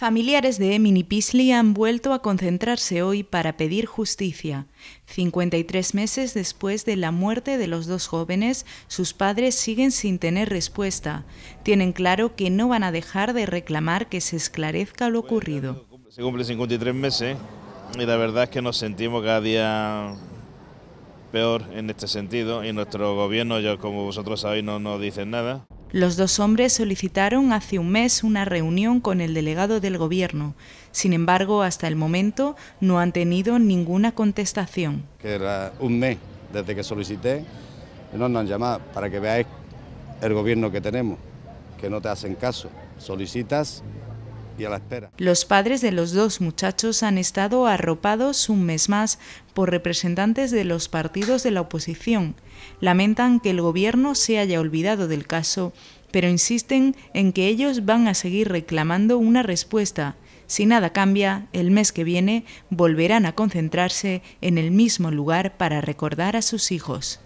Familiares de Emily Pisley han vuelto a concentrarse hoy para pedir justicia. 53 meses después de la muerte de los dos jóvenes, sus padres siguen sin tener respuesta. Tienen claro que no van a dejar de reclamar que se esclarezca lo ocurrido. Se cumplen 53 meses y la verdad es que nos sentimos cada día peor en este sentido y nuestro gobierno, ya como vosotros sabéis, no nos dice nada. Los dos hombres solicitaron hace un mes una reunión con el delegado del Gobierno. Sin embargo, hasta el momento no han tenido ninguna contestación. Que era un mes desde que solicité, no nos han llamado para que veáis el gobierno que tenemos, que no te hacen caso. Solicitas los padres de los dos muchachos han estado arropados un mes más por representantes de los partidos de la oposición. Lamentan que el gobierno se haya olvidado del caso, pero insisten en que ellos van a seguir reclamando una respuesta. Si nada cambia, el mes que viene volverán a concentrarse en el mismo lugar para recordar a sus hijos.